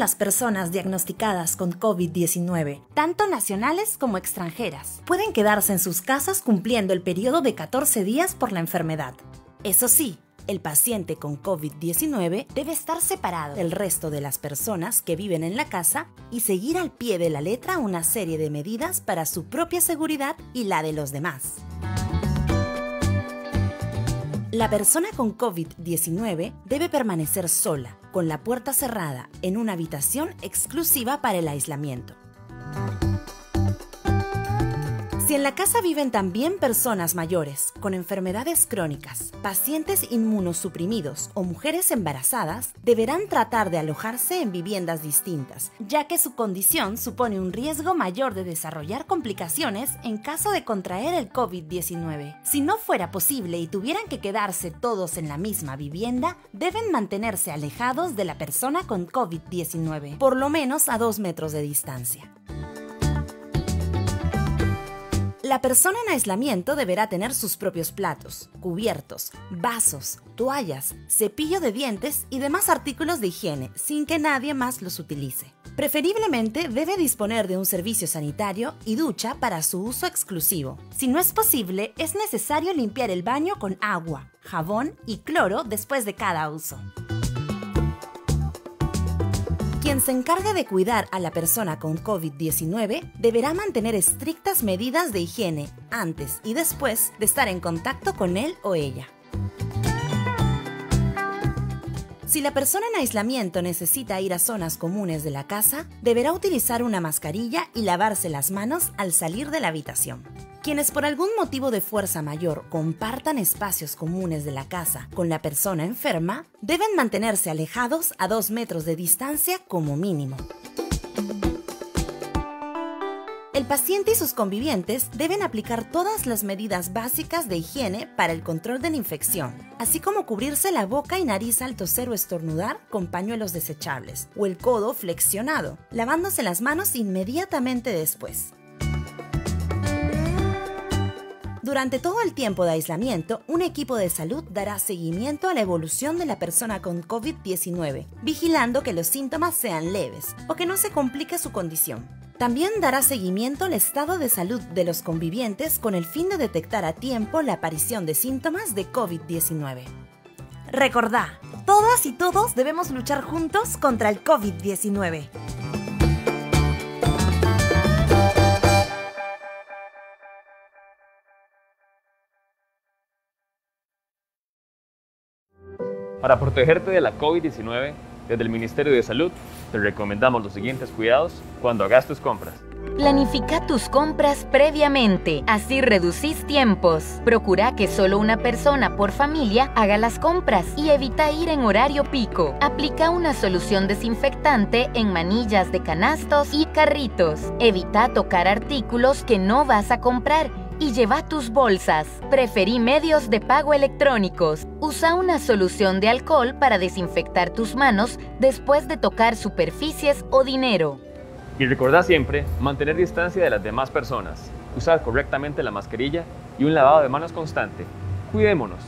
las personas diagnosticadas con COVID-19, tanto nacionales como extranjeras, pueden quedarse en sus casas cumpliendo el periodo de 14 días por la enfermedad. Eso sí, el paciente con COVID-19 debe estar separado del resto de las personas que viven en la casa y seguir al pie de la letra una serie de medidas para su propia seguridad y la de los demás. La persona con COVID-19 debe permanecer sola con la puerta cerrada en una habitación exclusiva para el aislamiento. Si en la casa viven también personas mayores con enfermedades crónicas, pacientes inmunosuprimidos o mujeres embarazadas, deberán tratar de alojarse en viviendas distintas, ya que su condición supone un riesgo mayor de desarrollar complicaciones en caso de contraer el COVID-19. Si no fuera posible y tuvieran que quedarse todos en la misma vivienda, deben mantenerse alejados de la persona con COVID-19, por lo menos a dos metros de distancia. La persona en aislamiento deberá tener sus propios platos, cubiertos, vasos, toallas, cepillo de dientes y demás artículos de higiene sin que nadie más los utilice. Preferiblemente debe disponer de un servicio sanitario y ducha para su uso exclusivo. Si no es posible, es necesario limpiar el baño con agua, jabón y cloro después de cada uso. Quien se encargue de cuidar a la persona con COVID-19 deberá mantener estrictas medidas de higiene antes y después de estar en contacto con él o ella. Si la persona en aislamiento necesita ir a zonas comunes de la casa, deberá utilizar una mascarilla y lavarse las manos al salir de la habitación. Quienes por algún motivo de fuerza mayor compartan espacios comunes de la casa con la persona enferma deben mantenerse alejados a dos metros de distancia como mínimo. El paciente y sus convivientes deben aplicar todas las medidas básicas de higiene para el control de la infección, así como cubrirse la boca y nariz al toser o estornudar con pañuelos desechables o el codo flexionado, lavándose las manos inmediatamente después. Durante todo el tiempo de aislamiento, un equipo de salud dará seguimiento a la evolución de la persona con COVID-19, vigilando que los síntomas sean leves o que no se complique su condición. También dará seguimiento al estado de salud de los convivientes con el fin de detectar a tiempo la aparición de síntomas de COVID-19. Recordá, todas y todos debemos luchar juntos contra el COVID-19. Para protegerte de la COVID-19, desde el Ministerio de Salud, te recomendamos los siguientes cuidados cuando hagas tus compras. Planifica tus compras previamente, así reducís tiempos. Procura que solo una persona por familia haga las compras y evita ir en horario pico. Aplica una solución desinfectante en manillas de canastos y carritos. Evita tocar artículos que no vas a comprar y lleva tus bolsas. Preferí medios de pago electrónicos. Usa una solución de alcohol para desinfectar tus manos después de tocar superficies o dinero. Y recordad siempre mantener distancia de las demás personas, usar correctamente la mascarilla y un lavado de manos constante. Cuidémonos.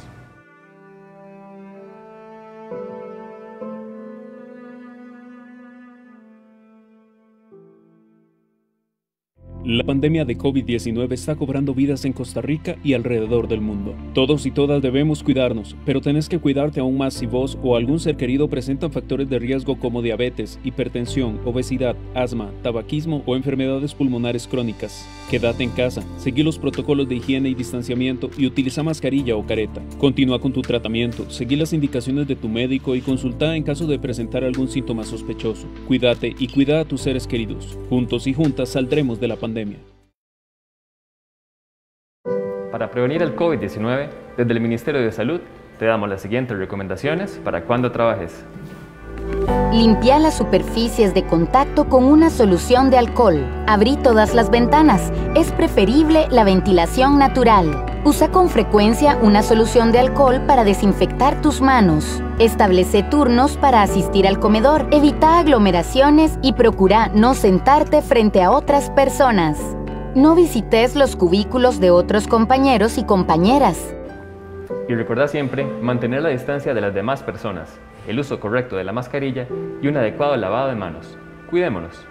La pandemia de COVID-19 está cobrando vidas en Costa Rica y alrededor del mundo. Todos y todas debemos cuidarnos, pero tenés que cuidarte aún más si vos o algún ser querido presentan factores de riesgo como diabetes, hipertensión, obesidad, asma, tabaquismo o enfermedades pulmonares crónicas. Quédate en casa, seguí los protocolos de higiene y distanciamiento y utiliza mascarilla o careta. Continúa con tu tratamiento, seguí las indicaciones de tu médico y consulta en caso de presentar algún síntoma sospechoso. Cuídate y cuida a tus seres queridos. Juntos y juntas saldremos de la pandemia. Para prevenir el COVID-19, desde el Ministerio de Salud te damos las siguientes recomendaciones para cuando trabajes. Limpia las superficies de contacto con una solución de alcohol. Abrí todas las ventanas. Es preferible la ventilación natural. Usa con frecuencia una solución de alcohol para desinfectar tus manos. Establece turnos para asistir al comedor. Evita aglomeraciones y procura no sentarte frente a otras personas. No visites los cubículos de otros compañeros y compañeras. Y recuerda siempre mantener la distancia de las demás personas el uso correcto de la mascarilla y un adecuado lavado de manos. Cuidémonos.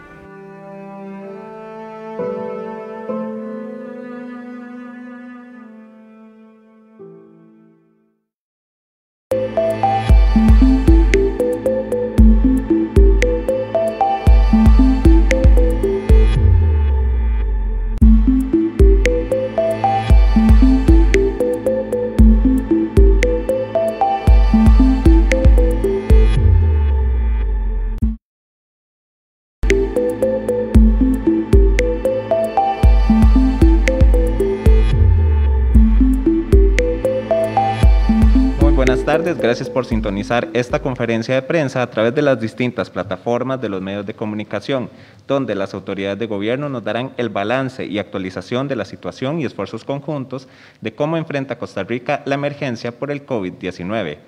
gracias por sintonizar esta conferencia de prensa a través de las distintas plataformas de los medios de comunicación, donde las autoridades de gobierno nos darán el balance y actualización de la situación y esfuerzos conjuntos de cómo enfrenta Costa Rica la emergencia por el COVID-19.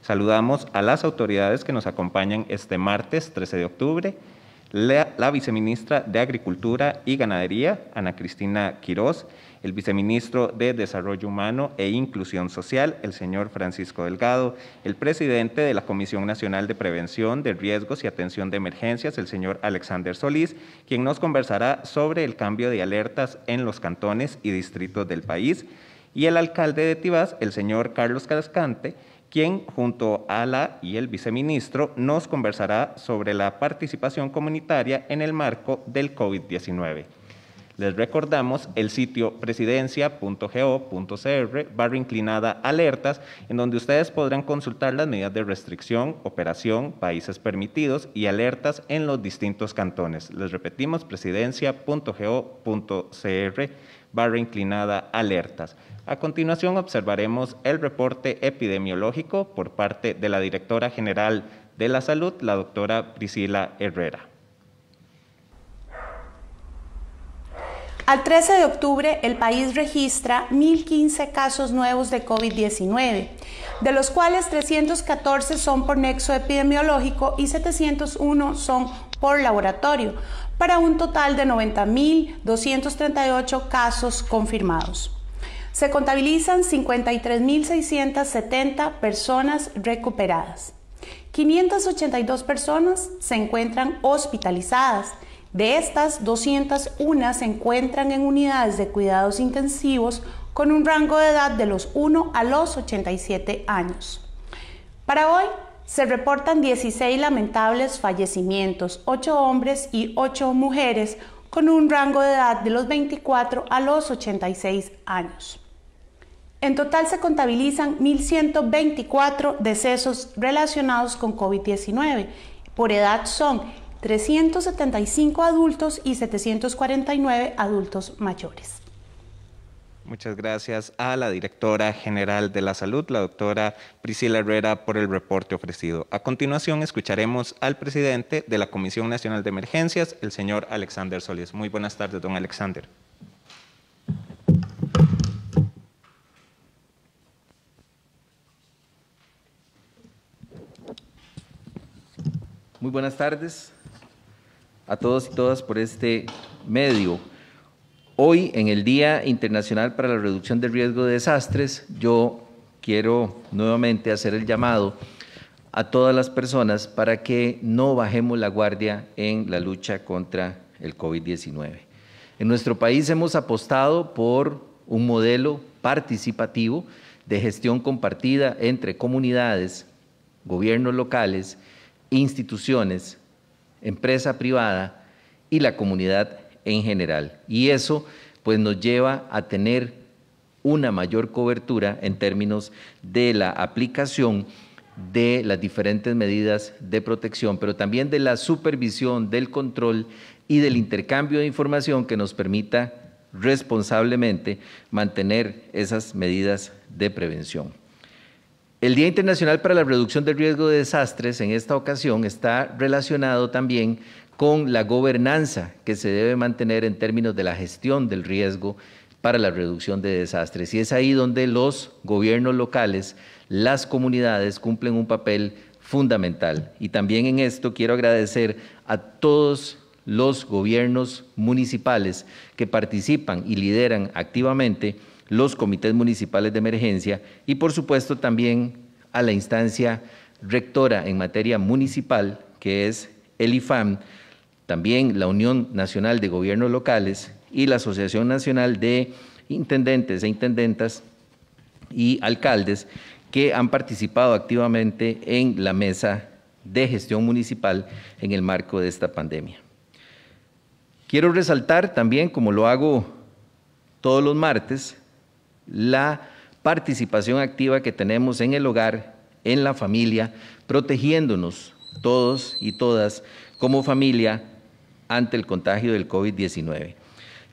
Saludamos a las autoridades que nos acompañan este martes 13 de octubre la, viceministra de Agricultura y Ganadería, Ana Cristina Quirós, el viceministro de Desarrollo Humano e Inclusión Social, el señor Francisco Delgado, el presidente de la Comisión Nacional de Prevención de Riesgos y Atención de Emergencias, el señor Alexander Solís, quien nos conversará sobre el cambio de alertas en los cantones y distritos del país, y el alcalde de Tibás, el señor Carlos Cascante, quien junto a la y el viceministro nos conversará sobre la participación comunitaria en el marco del COVID-19. Les recordamos el sitio presidencia.go.cr barra inclinada alertas, en donde ustedes podrán consultar las medidas de restricción, operación, países permitidos y alertas en los distintos cantones. Les repetimos presidencia.go.cr barra inclinada alertas. A continuación observaremos el reporte epidemiológico por parte de la Directora General de la Salud, la doctora Priscila Herrera. Al 13 de octubre, el país registra 1.015 casos nuevos de COVID-19, de los cuales 314 son por nexo epidemiológico y 701 son por laboratorio, para un total de 90.238 casos confirmados. Se contabilizan 53.670 personas recuperadas. 582 personas se encuentran hospitalizadas. De estas, 201 se encuentran en unidades de cuidados intensivos con un rango de edad de los 1 a los 87 años. Para hoy, se reportan 16 lamentables fallecimientos, 8 hombres y 8 mujeres, con un rango de edad de los 24 a los 86 años. En total se contabilizan 1.124 decesos relacionados con COVID-19. Por edad son 375 adultos y 749 adultos mayores. Muchas gracias a la directora general de la salud, la doctora Priscila Herrera, por el reporte ofrecido. A continuación, escucharemos al presidente de la Comisión Nacional de Emergencias, el señor Alexander Solís. Muy buenas tardes, don Alexander. Muy buenas tardes a todos y todas por este medio. Hoy, en el Día Internacional para la Reducción del Riesgo de Desastres, yo quiero nuevamente hacer el llamado a todas las personas para que no bajemos la guardia en la lucha contra el COVID-19. En nuestro país hemos apostado por un modelo participativo de gestión compartida entre comunidades, gobiernos locales instituciones, empresa privada y la comunidad en general. Y eso pues nos lleva a tener una mayor cobertura en términos de la aplicación de las diferentes medidas de protección, pero también de la supervisión, del control y del intercambio de información que nos permita responsablemente mantener esas medidas de prevención. El Día Internacional para la Reducción del Riesgo de Desastres en esta ocasión está relacionado también con la gobernanza que se debe mantener en términos de la gestión del riesgo para la reducción de desastres. Y es ahí donde los gobiernos locales, las comunidades cumplen un papel fundamental. Y también en esto quiero agradecer a todos los gobiernos municipales que participan y lideran activamente los comités municipales de emergencia y por supuesto también a la instancia rectora en materia municipal, que es el IFAM, también la Unión Nacional de Gobiernos Locales y la Asociación Nacional de Intendentes e Intendentas y Alcaldes, que han participado activamente en la mesa de gestión municipal en el marco de esta pandemia. Quiero resaltar también, como lo hago todos los martes, la participación activa que tenemos en el hogar, en la familia, protegiéndonos todos y todas como familia ante el contagio del COVID-19.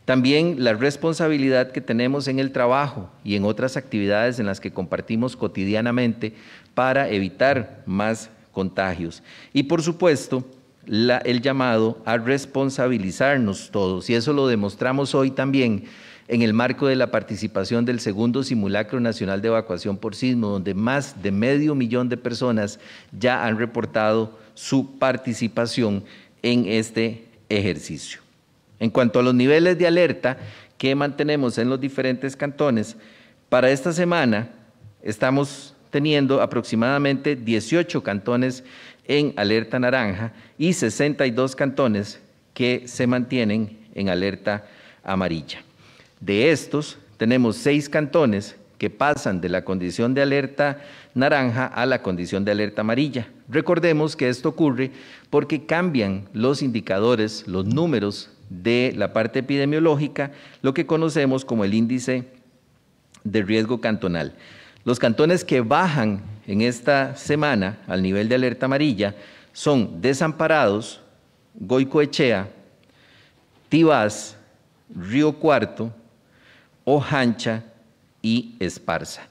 También la responsabilidad que tenemos en el trabajo y en otras actividades en las que compartimos cotidianamente para evitar más contagios. Y por supuesto, el llamado a responsabilizarnos todos. Y eso lo demostramos hoy también en el marco de la participación del segundo simulacro nacional de evacuación por sismo, donde más de medio millón de personas ya han reportado su participación en este ejercicio. En cuanto a los niveles de alerta que mantenemos en los diferentes cantones, para esta semana estamos teniendo aproximadamente 18 cantones en alerta naranja y 62 cantones que se mantienen en alerta amarilla. De estos, tenemos seis cantones que pasan de la condición de alerta naranja a la condición de alerta amarilla. Recordemos que esto ocurre porque cambian los indicadores, los números de la parte epidemiológica, lo que conocemos como el índice de riesgo cantonal. Los cantones que bajan en esta semana al nivel de alerta amarilla son Desamparados, Goicoechea, Tibás, Río Cuarto, Ojancha y Esparza.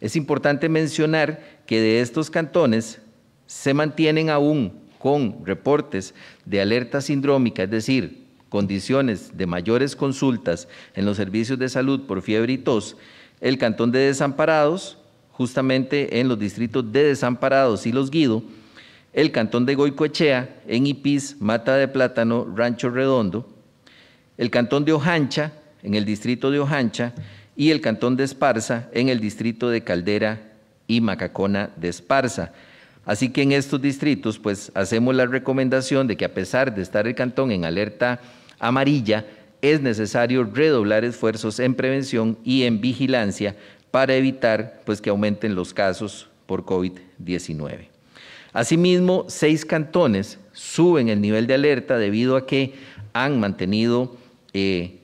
Es importante mencionar que de estos cantones se mantienen aún con reportes de alerta sindrómica, es decir, condiciones de mayores consultas en los servicios de salud por fiebre y tos, el cantón de Desamparados, justamente en los distritos de Desamparados y Los Guido, el cantón de Goicoechea, en Ipiz, Mata de Plátano, Rancho Redondo, el cantón de Ojancha, en el distrito de Ojancha y el cantón de Esparza en el distrito de Caldera y Macacona de Esparza. Así que en estos distritos, pues hacemos la recomendación de que a pesar de estar el cantón en alerta amarilla, es necesario redoblar esfuerzos en prevención y en vigilancia para evitar pues, que aumenten los casos por COVID-19. Asimismo, seis cantones suben el nivel de alerta debido a que han mantenido eh,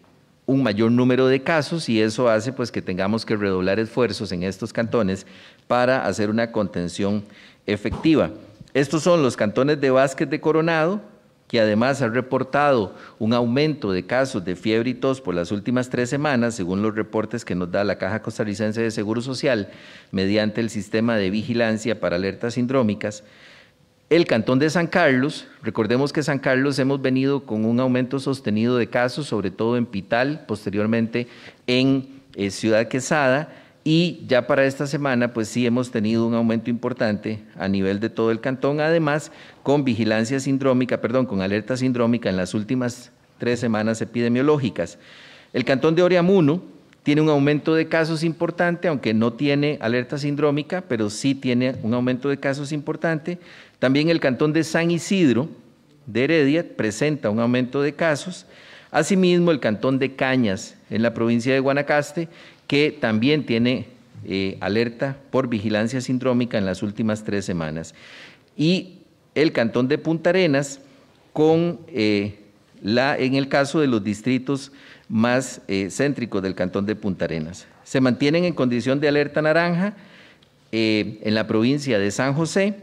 un mayor número de casos y eso hace pues que tengamos que redoblar esfuerzos en estos cantones para hacer una contención efectiva. Estos son los cantones de Vázquez de Coronado, que además ha reportado un aumento de casos de fiebre y tos por las últimas tres semanas, según los reportes que nos da la Caja Costarricense de Seguro Social, mediante el sistema de vigilancia para alertas sindrómicas. El Cantón de San Carlos, recordemos que San Carlos hemos venido con un aumento sostenido de casos, sobre todo en Pital, posteriormente en eh, Ciudad Quesada, y ya para esta semana, pues sí hemos tenido un aumento importante a nivel de todo el cantón, además con vigilancia sindrómica, perdón, con alerta sindrómica en las últimas tres semanas epidemiológicas. El cantón de Oriamuno tiene un aumento de casos importante, aunque no tiene alerta sindrómica, pero sí tiene un aumento de casos importante. También el cantón de San Isidro de Heredia presenta un aumento de casos. Asimismo, el cantón de Cañas en la provincia de Guanacaste, que también tiene eh, alerta por vigilancia sindrómica en las últimas tres semanas. Y el cantón de Punta Arenas con eh, en el caso de los distritos más eh, céntricos del cantón de Punta Arenas. Se mantienen en condición de alerta naranja en la provincia de San José,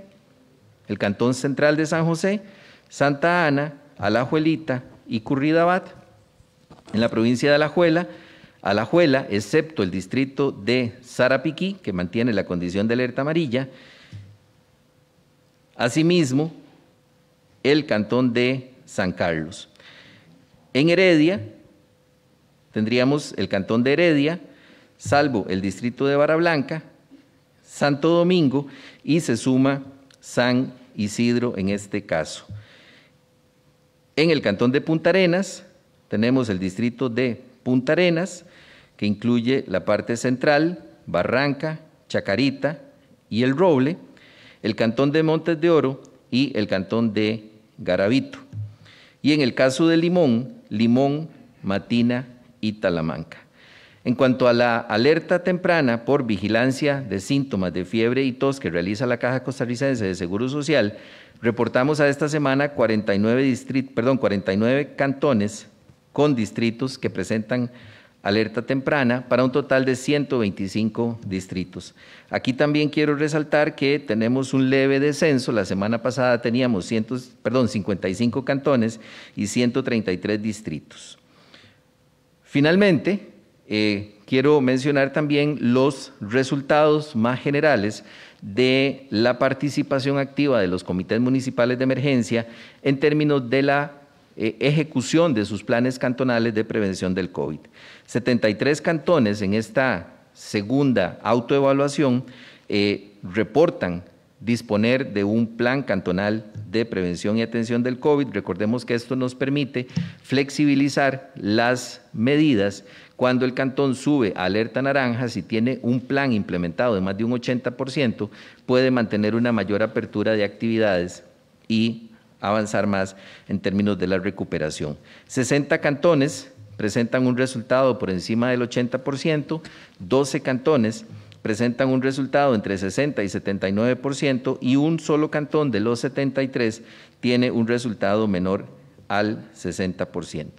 el Cantón Central de San José, Santa Ana, Alajuelita y Curridabat. En la provincia de Alajuela, Alajuela, excepto el distrito de Sarapiquí, que mantiene la condición de alerta amarilla, asimismo el cantón de San Carlos. En Heredia tendríamos el cantón de Heredia, salvo el distrito de Barablanca, Santo Domingo y se suma San Isidro en este caso. En el cantón de Punta Arenas tenemos el distrito de Punta Arenas, que incluye la parte central, Barranca, Chacarita y El Roble, el cantón de Montes de Oro y el cantón de Garabito. Y en el caso de Limón, Limón, Matina y Talamanca. En cuanto a la alerta temprana por vigilancia de síntomas de fiebre y tos que realiza la Caja Costarricense de Seguro Social, reportamos a esta semana 49, cantones con distritos que presentan alerta temprana para un total de 125 distritos. Aquí también quiero resaltar que tenemos un leve descenso. La semana pasada teníamos 55 cantones y 133 distritos. Finalmente, eh, quiero mencionar también los resultados más generales de la participación activa de los comités municipales de emergencia en términos de la eh, ejecución de sus planes cantonales de prevención del COVID. 73 cantones en esta segunda autoevaluación eh, reportan disponer de un plan cantonal de prevención y atención del COVID. Recordemos que esto nos permite flexibilizar las medidas cuando el cantón sube a alerta naranja, si tiene un plan implementado de más de un 80%, puede mantener una mayor apertura de actividades y avanzar más en términos de la recuperación. 60 cantones presentan un resultado por encima del 80%, 12 cantones presentan un resultado entre 60 y 79% y un solo cantón de los 73 tiene un resultado menor al 60%.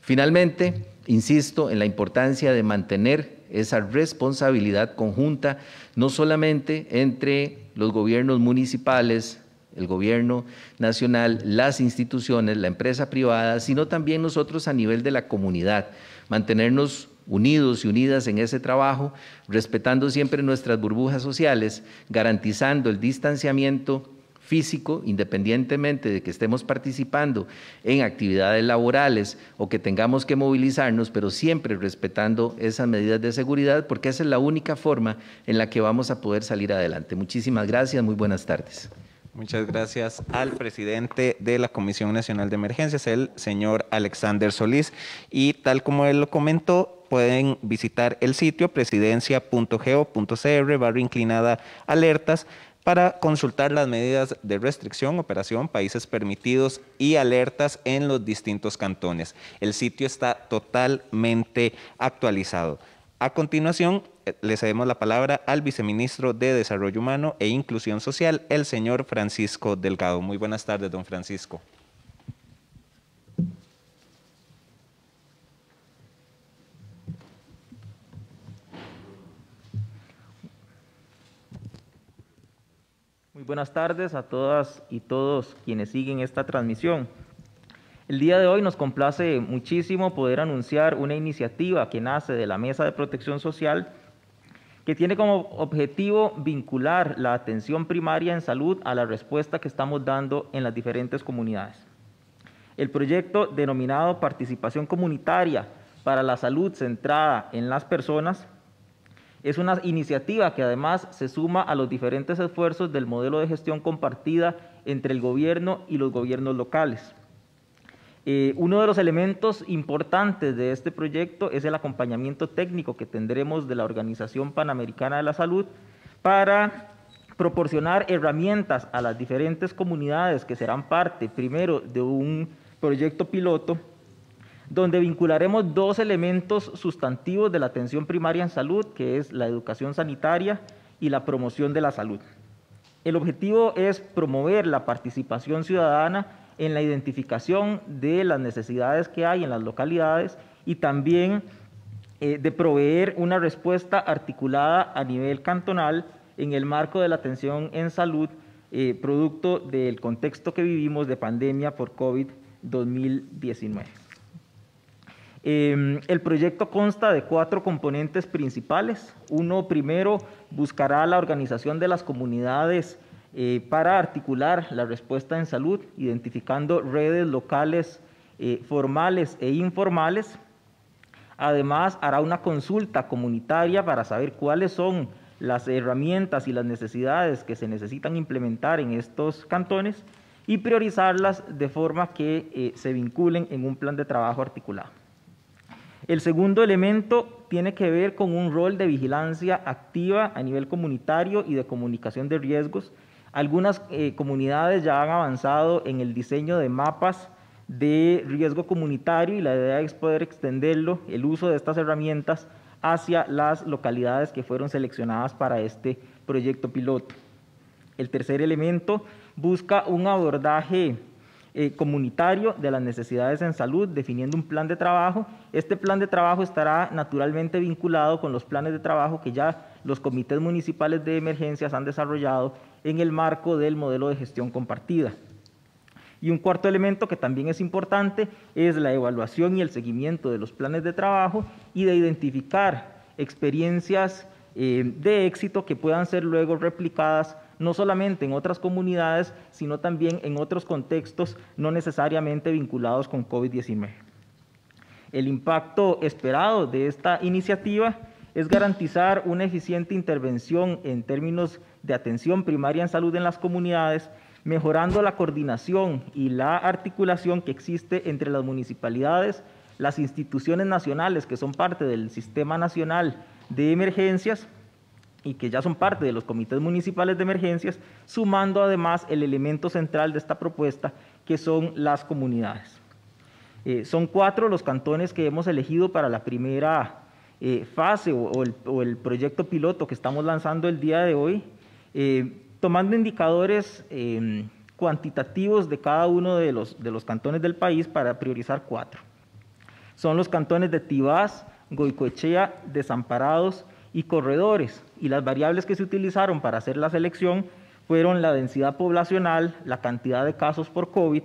Finalmente, insisto en la importancia de mantener esa responsabilidad conjunta, no solamente entre los gobiernos municipales, el gobierno nacional, las instituciones, la empresa privada, sino también nosotros a nivel de la comunidad, mantenernos unidos y unidas en ese trabajo, respetando siempre nuestras burbujas sociales, garantizando el distanciamiento físico, independientemente de que estemos participando en actividades laborales o que tengamos que movilizarnos, pero siempre respetando esas medidas de seguridad, porque esa es la única forma en la que vamos a poder salir adelante. Muchísimas gracias, muy buenas tardes. Muchas gracias al presidente de la Comisión Nacional de Emergencias, el señor Alexander Solís. Y tal como él lo comentó, pueden visitar el sitio presidencia.go.cr, barrio inclinada alertas para consultar las medidas de restricción, operación, países permitidos y alertas en los distintos cantones. El sitio está totalmente actualizado. A continuación, eh, le cedemos la palabra al viceministro de Desarrollo Humano e Inclusión Social, el señor Francisco Delgado. Muy buenas tardes, don Francisco. buenas tardes a todas y todos quienes siguen esta transmisión. El día de hoy nos complace muchísimo poder anunciar una iniciativa que nace de la Mesa de Protección Social que tiene como objetivo vincular la atención primaria en salud a la respuesta que estamos dando en las diferentes comunidades. El proyecto denominado Participación Comunitaria para la Salud Centrada en las Personas es una iniciativa que además se suma a los diferentes esfuerzos del modelo de gestión compartida entre el gobierno y los gobiernos locales. Eh, uno de los elementos importantes de este proyecto es el acompañamiento técnico que tendremos de la Organización Panamericana de la Salud para proporcionar herramientas a las diferentes comunidades que serán parte primero de un proyecto piloto donde vincularemos dos elementos sustantivos de la atención primaria en salud, que es la educación sanitaria y la promoción de la salud. El objetivo es promover la participación ciudadana en la identificación de las necesidades que hay en las localidades y también eh, de proveer una respuesta articulada a nivel cantonal en el marco de la atención en salud, eh, producto del contexto que vivimos de pandemia por COVID-19. Em, el proyecto consta de cuatro componentes principales. Uno, primero, buscará la organización de las comunidades eh, para articular la respuesta en salud, identificando redes locales eh, formales e informales. Además, hará una consulta comunitaria para saber cuáles son las herramientas y las necesidades que se necesitan implementar en estos cantones y priorizarlas de forma que eh, se vinculen en un plan de trabajo articulado. El segundo elemento tiene que ver con un rol de vigilancia activa a nivel comunitario y de comunicación de riesgos. Algunas eh, comunidades ya han avanzado en el diseño de mapas de riesgo comunitario y la idea es poder extenderlo, el uso de estas herramientas, hacia las localidades que fueron seleccionadas para este proyecto piloto. El tercer elemento busca un abordaje eh, comunitario de las necesidades en salud, definiendo un plan de trabajo. Este plan de trabajo estará naturalmente vinculado con los planes de trabajo que ya los comités municipales de emergencias han desarrollado en el marco del modelo de gestión compartida. Y un cuarto elemento que también es importante es la evaluación y el seguimiento de los planes de trabajo y de identificar experiencias eh, de éxito que puedan ser luego replicadas no solamente en otras comunidades, sino también en otros contextos no necesariamente vinculados con COVID-19. El impacto esperado de esta iniciativa es garantizar una eficiente intervención en términos de atención primaria en salud en las comunidades, mejorando la coordinación y la articulación que existe entre las municipalidades, las instituciones nacionales que son parte del Sistema Nacional de Emergencias, y que ya son parte de los comités municipales de emergencias, sumando además el elemento central de esta propuesta, que son las comunidades. Eh, son cuatro los cantones que hemos elegido para la primera eh, fase o, el, proyecto piloto que estamos lanzando el día de hoy, eh, tomando indicadores em, cuantitativos de cada uno de los, de los cantones del país para priorizar cuatro. Son los cantones de Tibás, Goicoechea, Desamparados, y corredores, y las variables que se utilizaron para hacer la selección fueron la densidad poblacional, la cantidad de casos por COVID,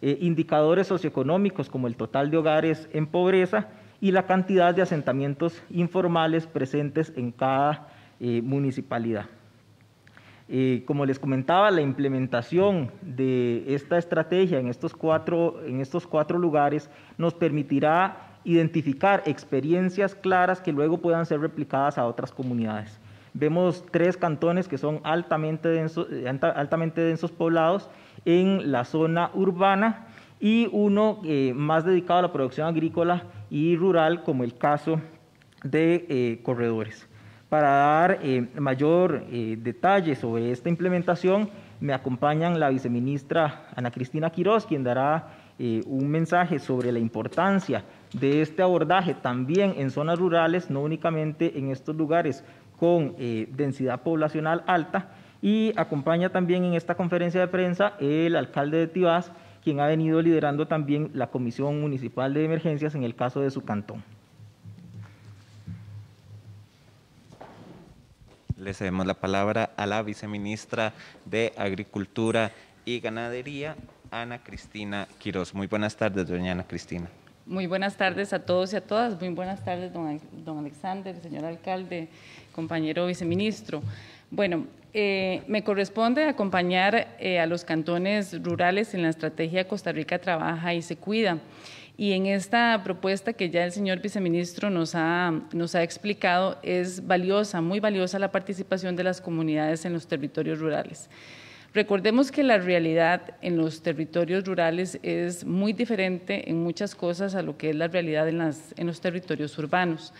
eh, indicadores socioeconómicos como el total de hogares en pobreza y la cantidad de asentamientos informales presentes en cada eh, municipalidad. Eh, como les comentaba, la implementación de esta estrategia en estos cuatro, en estos cuatro lugares nos permitirá identificar experiencias claras que luego puedan ser replicadas a otras comunidades. Vemos tres cantones que son altamente, eh, altamente densos poblados en la zona urbana y uno eh, más dedicado a la producción agrícola y rural, como el caso de eh, corredores. Para dar mayor detalle sobre esta implementación, me acompañan la viceministra Ana Cristina quiroz quien dará un mensaje sobre la importancia de este abordaje también en zonas rurales, no únicamente en estos lugares con eh, densidad poblacional alta. Y acompaña también en esta conferencia de prensa el alcalde de Tibás, quien ha venido liderando también la Comisión Municipal de Emergencias en el caso de su cantón. Le cedemos la palabra a la viceministra de Agricultura y Ganadería, Ana Cristina Quiroz. Muy buenas tardes, doña Ana Cristina. Muy buenas tardes a todos y a todas. Muy buenas tardes, don, Alexander, señor alcalde, compañero viceministro. Bueno, eh, me corresponde acompañar eh, a los cantones rurales en la estrategia Costa Rica Trabaja y se cuida. Y en esta propuesta que ya el señor viceministro nos ha explicado, es valiosa, muy valiosa la participación de las comunidades en los territorios rurales. Recordemos que la realidad en los territorios rurales es muy diferente en muchas cosas a lo que es la realidad en, las, en los territorios urbanos.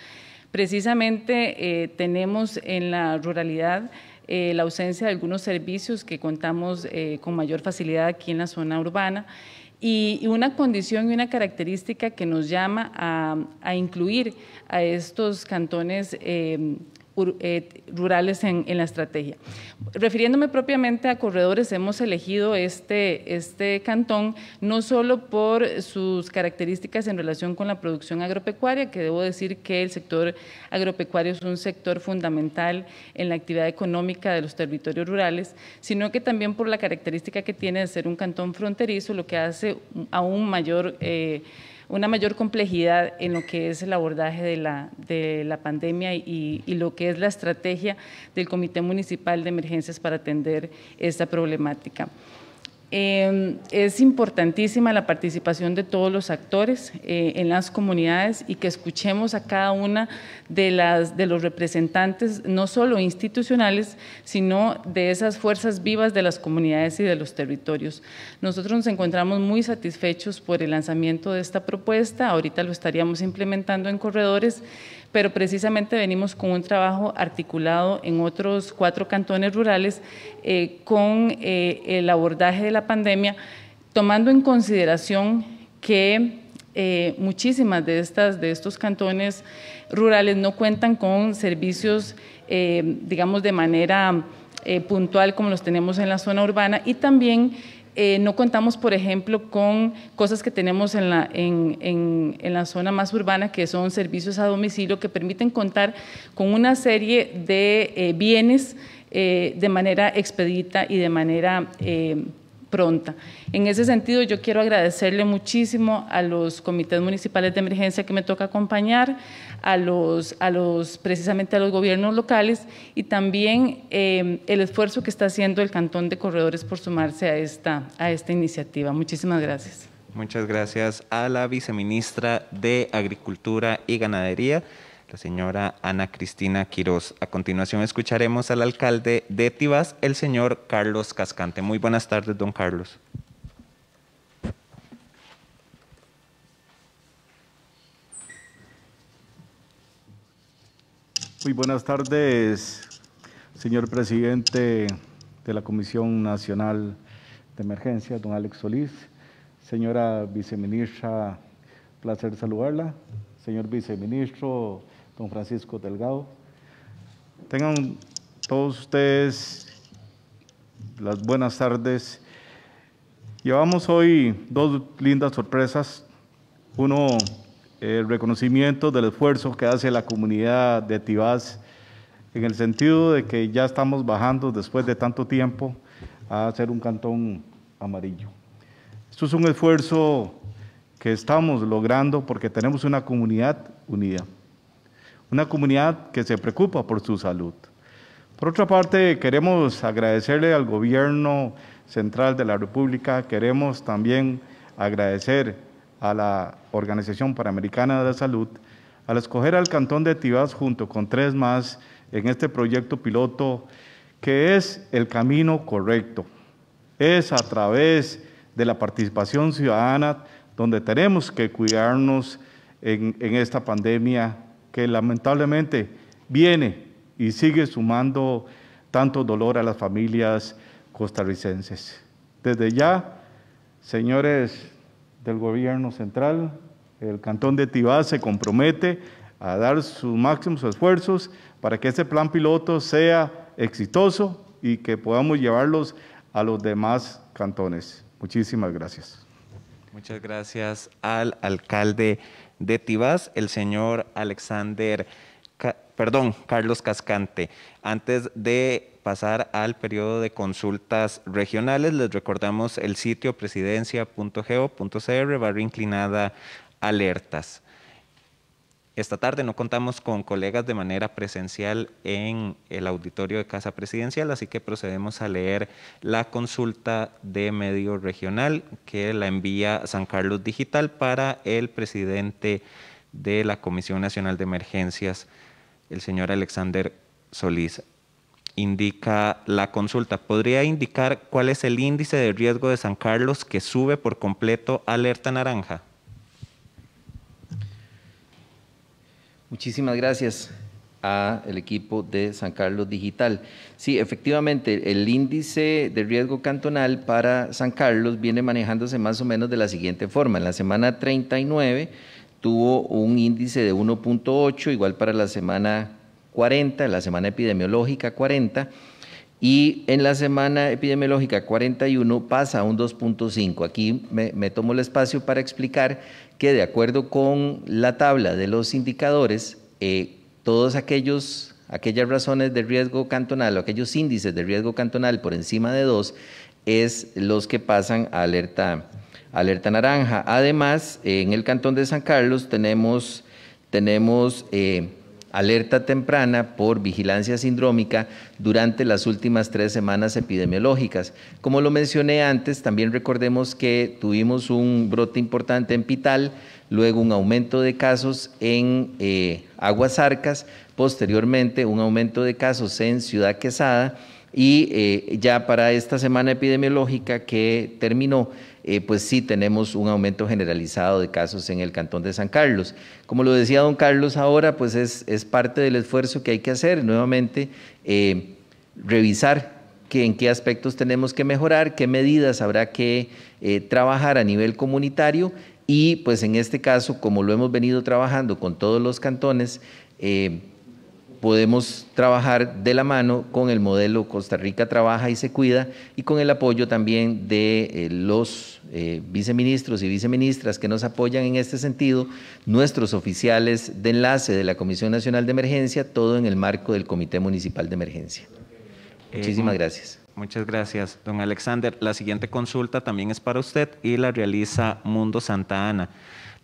Precisamente eh, tenemos en la ruralidad eh, la ausencia de algunos servicios que contamos eh, con mayor facilidad aquí en la zona urbana y, una condición y una característica que nos llama a, incluir a estos cantones eh, eh, rurales en, la estrategia. Refiriéndome propiamente a corredores, hemos elegido este, este cantón no solo por sus características en relación con la producción agropecuaria, que debo decir que el sector agropecuario es un sector fundamental en la actividad económica de los territorios rurales, sino que también por la característica que tiene de ser un cantón fronterizo, lo que hace aún mayor... Eh, una mayor complejidad en lo que es el abordaje de la, de la pandemia y, y, lo que es la estrategia del Comité Municipal de Emergencias para atender esta problemática. Em, es importantísima la participación de todos los actores eh, en las comunidades y que escuchemos a cada una de, de los representantes, no solo institucionales, sino de esas fuerzas vivas de las comunidades y de los territorios. Nosotros nos encontramos muy satisfechos por el lanzamiento de esta propuesta, ahorita lo estaríamos implementando en corredores, pero precisamente venimos con un trabajo articulado en otros cuatro cantones rurales eh, con eh, el abordaje de la pandemia, tomando en consideración que eh, muchísimas de estas de estos cantones rurales no cuentan con servicios, digamos, de manera puntual como los tenemos en la zona urbana y también eh, no contamos, por ejemplo, con cosas que tenemos en la, en, la zona más urbana, que son servicios a domicilio, que permiten contar con una serie de eh, bienes eh, de manera expedita y de manera pronta. En ese sentido, yo quiero agradecerle muchísimo a los comités municipales de emergencia que me toca acompañar, a los, a los precisamente a los gobiernos locales y también eh, el esfuerzo que está haciendo el Cantón de Corredores por sumarse a esta, a esta iniciativa. Muchísimas gracias. Muchas gracias a la viceministra de Agricultura y Ganadería señora Ana Cristina Quiroz. A continuación escucharemos al alcalde de Tibas, el señor Carlos Cascante. Muy buenas tardes, don Carlos. Muy buenas tardes, señor presidente de la Comisión Nacional de Emergencia, don Alex Solís, señora viceministra, placer saludarla, señor viceministro, don Francisco Delgado. Tengan todos ustedes las buenas tardes. Llevamos hoy dos lindas sorpresas. Uno, el reconocimiento del esfuerzo que hace la comunidad de Tibás en el sentido de que ya estamos bajando después de tanto tiempo a hacer un cantón amarillo. Esto es un esfuerzo que estamos logrando porque tenemos una comunidad unida una comunidad que se preocupa por su salud. Por otra parte, queremos agradecerle al gobierno central de la República, queremos también agradecer a la Organización Panamericana de la Salud al escoger al Cantón de Tibás junto con tres más en este proyecto piloto que es el camino correcto. Es a través de la participación ciudadana donde tenemos que cuidarnos en, en esta pandemia que lamentablemente viene y sigue sumando tanto dolor a las familias costarricenses. Desde ya, señores del gobierno central, el cantón de Tibá se compromete a dar sus máximos esfuerzos para que este plan piloto sea exitoso y que podamos llevarlos a los demás cantones. Muchísimas gracias. Muchas gracias al alcalde de Tibas, el señor Alexander, perdón, Carlos Cascante. Antes de pasar al periodo de consultas regionales, les recordamos el sitio presidencia.go.cr barra inclinada alertas. Esta tarde no contamos con colegas de manera presencial en el auditorio de Casa Presidencial, así que procedemos a leer la consulta de medio regional que la envía San Carlos Digital para el presidente de la Comisión Nacional de Emergencias, el señor Alexander Solís. Indica la consulta. ¿Podría indicar cuál es el índice de riesgo de San Carlos que sube por completo alerta naranja? Muchísimas gracias a el equipo de San Carlos Digital. Sí, efectivamente, el índice de riesgo cantonal para San Carlos viene manejándose más o menos de la siguiente forma. En la semana 39 tuvo un índice de 1.8, igual para la semana 40, la semana epidemiológica 40, y en la semana epidemiológica 41 pasa a un 2.5. Aquí me, me tomo el espacio para explicar que de acuerdo con la tabla de los indicadores, eh, todos aquellos, aquellas razones de riesgo cantonal o aquellos índices de riesgo cantonal por encima de dos, es los que pasan a alerta, alerta naranja. Además, en el cantón de San Carlos tenemos, tenemos eh, alerta temprana por vigilancia sindrómica durante las últimas tres semanas epidemiológicas. Como lo mencioné antes, también recordemos que tuvimos un brote importante en Pital, luego un aumento de casos en eh, Aguas Aguasarcas, posteriormente un aumento de casos en Ciudad Quesada y eh, ya para esta semana epidemiológica que terminó, eh, pues sí tenemos un aumento generalizado de casos en el Cantón de San Carlos. Como lo decía don Carlos ahora, pues es, parte del esfuerzo que hay que hacer, nuevamente eh, revisar en qué aspectos tenemos que mejorar, qué medidas habrá que eh, trabajar a nivel comunitario y pues en este caso, como lo hemos venido trabajando con todos los cantones, podemos trabajar de la mano con el modelo Costa Rica trabaja y se cuida y con el apoyo también de eh, los eh, viceministros y viceministras que nos apoyan en este sentido, nuestros oficiales de enlace de la Comisión Nacional de Emergencia, todo en el marco del Comité Municipal de Emergencia. Eh, Muchísimas gracias. Muchas gracias, don Alexander. La siguiente consulta también es para usted y la realiza Mundo Santa Ana.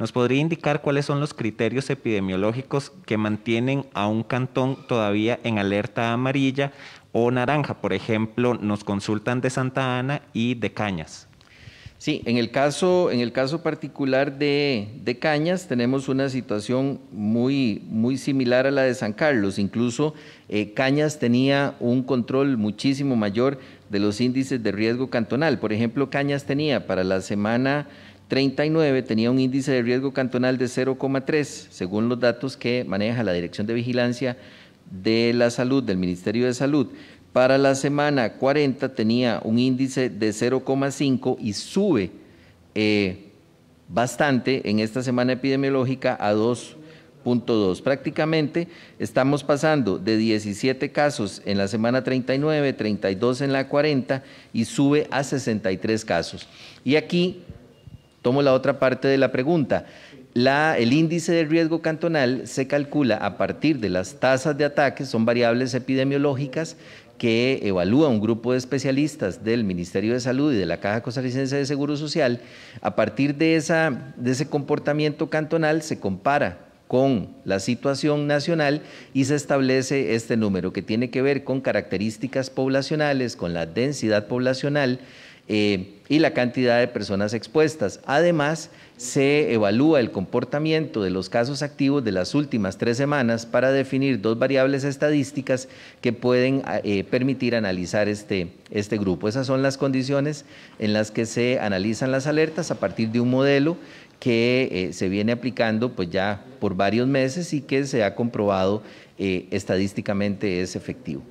¿Nos podría indicar cuáles son los criterios epidemiológicos que mantienen a un cantón todavía en alerta amarilla o naranja? Por ejemplo, nos consultan de Santa Ana y de Cañas. Sí, en el caso, en el caso particular de, Cañas tenemos una situación muy, muy similar a la de San Carlos. Incluso eh, Cañas tenía un control muchísimo mayor de los índices de riesgo cantonal. Por ejemplo, Cañas tenía para la semana 39 tenía un índice de riesgo cantonal de 0,3, según los datos que maneja la Dirección de Vigilancia de la Salud del Ministerio de Salud. Para la semana 40 tenía un índice de 0,5 y sube eh, bastante en esta semana epidemiológica a 2.2. Prácticamente estamos pasando de 17 casos en la semana 39, 32 en la 40 y sube a 63 casos. Y aquí Tomo la otra parte de la pregunta. el índice de riesgo cantonal se calcula a partir de las tasas de ataque, son variables epidemiológicas que evalúa un grupo de especialistas del Ministerio de Salud y de la Caja Costarricense de Seguro Social. A partir de, de ese comportamiento cantonal se compara con la situación nacional y se establece este número que tiene que ver con características poblacionales, con la densidad poblacional, eh, y la cantidad de personas expuestas. Además, se evalúa el comportamiento de los casos activos de las últimas tres semanas para definir dos variables estadísticas que pueden ah, eh, permitir analizar este, este, grupo. Esas son las condiciones en las que se analizan las alertas a partir de un modelo que eh, se viene aplicando pues ya por varios meses y que se ha comprobado estadísticamente es efectivo.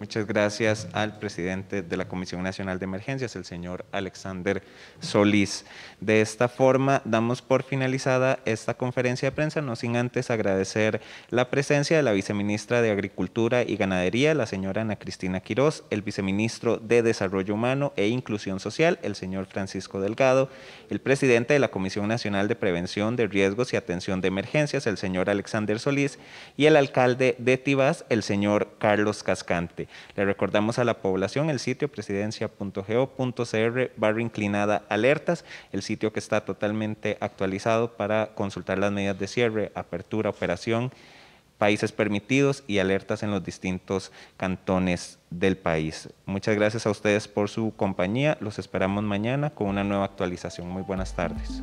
Muchas gracias al presidente de la Comisión Nacional de Emergencias, el señor Alexander Solís. De esta forma, damos por finalizada esta conferencia de prensa, no sin antes agradecer la presencia de la viceministra de Agricultura y Ganadería, la señora Ana Cristina Quirós, el viceministro de Desarrollo Humano e Inclusión Social, el señor Francisco Delgado, el presidente de la Comisión Nacional de Prevención de Riesgos y Atención de Emergencias, el señor Alexander Solís, y el alcalde de Tibás, el señor Carlos Cascante. Le recordamos a la población el sitio presidencia.go.cr barra inclinada alertas, el sitio que está totalmente actualizado para consultar las medidas de cierre, apertura, operación, países permitidos y alertas en los distintos cantones del país. Muchas gracias a ustedes por su compañía. Los esperamos mañana con una nueva actualización. Muy buenas tardes.